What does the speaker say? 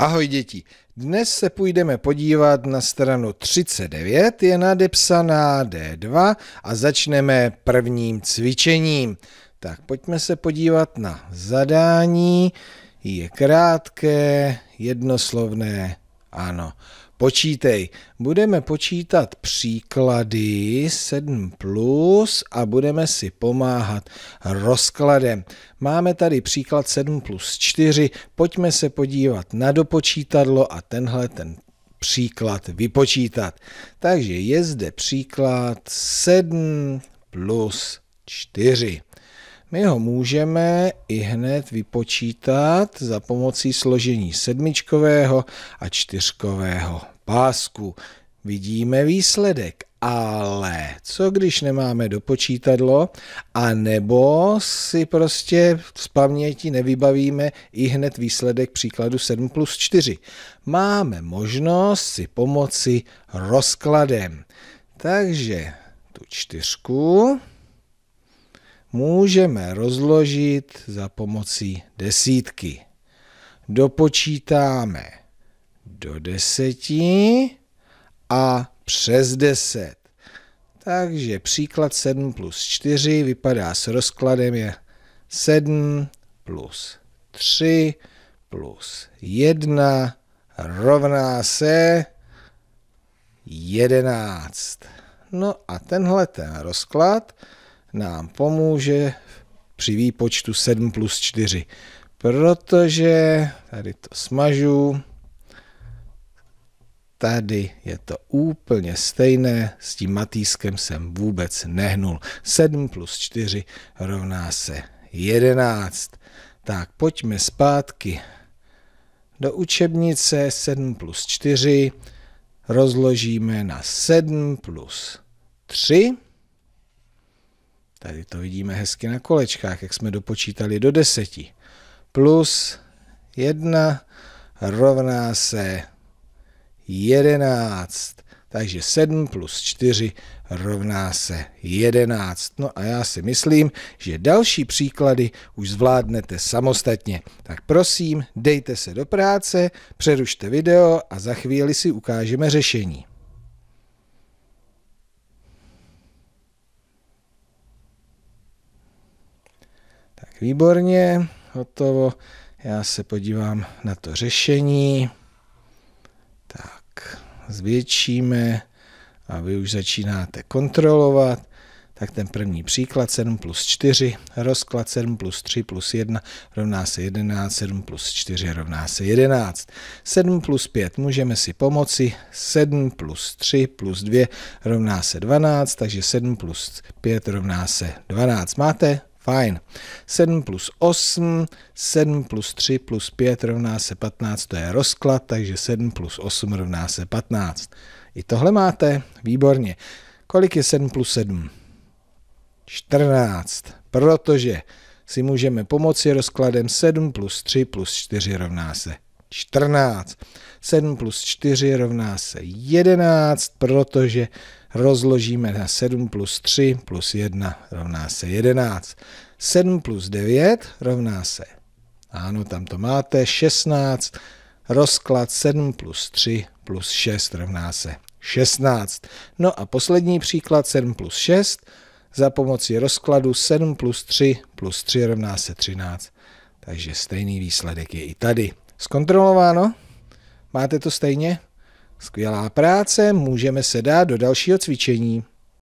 Ahoj děti, dnes se půjdeme podívat na stranu 39, je nadepsaná D2 a začneme prvním cvičením. Tak pojďme se podívat na zadání, je krátké, jednoslovné, ano počítej. Budeme počítat příklady 7 plus a budeme si pomáhat rozkladem. Máme tady příklad 7 plus 4, pojďme se podívat na dopočítadlo a tenhle ten příklad vypočítat. Takže je zde příklad 7 plus 4. My ho můžeme i hned vypočítat za pomocí složení sedmičkového a čtyřkového pásku. Vidíme výsledek, ale co když nemáme dopočítadlo a nebo si prostě z paměti nevybavíme i hned výsledek příkladu 7 plus 4. Máme možnost si pomoci rozkladem. Takže tu čtyřku můžeme rozložit za pomocí desítky. Dopočítáme do deseti a přes deset. Takže příklad 7 plus 4 vypadá s rozkladem je 7 plus 3 plus 1 rovná se 11. No a tenhle ten rozklad nám pomůže při výpočtu 7 plus 4, protože tady to smažu, tady je to úplně stejné, s tím matýskem jsem vůbec nehnul. 7 plus 4 rovná se 11. Tak pojďme zpátky do učebnice 7 plus 4 rozložíme na 7 plus 3 Tady to vidíme hezky na kolečkách, jak jsme dopočítali do deseti. Plus jedna rovná se jedenáct. Takže 7 plus 4 rovná se 11. No a já si myslím, že další příklady už zvládnete samostatně. Tak prosím, dejte se do práce, přerušte video a za chvíli si ukážeme řešení. výborně, hotovo. Já se podívám na to řešení. Tak zvětšíme a vy už začínáte kontrolovat. Tak ten první příklad 7 plus 4, rozklad 7 plus 3 plus 1 rovná se 11, 7 plus 4 rovná se 11. 7 plus 5 můžeme si pomoci, 7 plus 3 plus 2 rovná se 12, takže 7 plus 5 rovná se 12. Máte Fajn. 7 plus 8, 7 plus 3 plus 5 rovná se 15, to je rozklad, takže 7 plus 8 rovná se 15. I tohle máte? Výborně. Kolik je 7 plus 7? 14, protože si můžeme pomoci rozkladem 7 plus 3 plus 4 rovná se 14. 7 plus 4 rovná se 11, protože rozložíme na 7 plus 3 plus 1 rovná se 11. 7 plus 9 rovná se, ano, tam to máte, 16. Rozklad 7 plus 3 plus 6 rovná se 16. No a poslední příklad 7 plus 6 za pomocí rozkladu 7 plus 3 plus 3 rovná se 13. Takže stejný výsledek je i tady. Zkontrolováno? Máte to stejně? Skvělá práce, můžeme se dát do dalšího cvičení.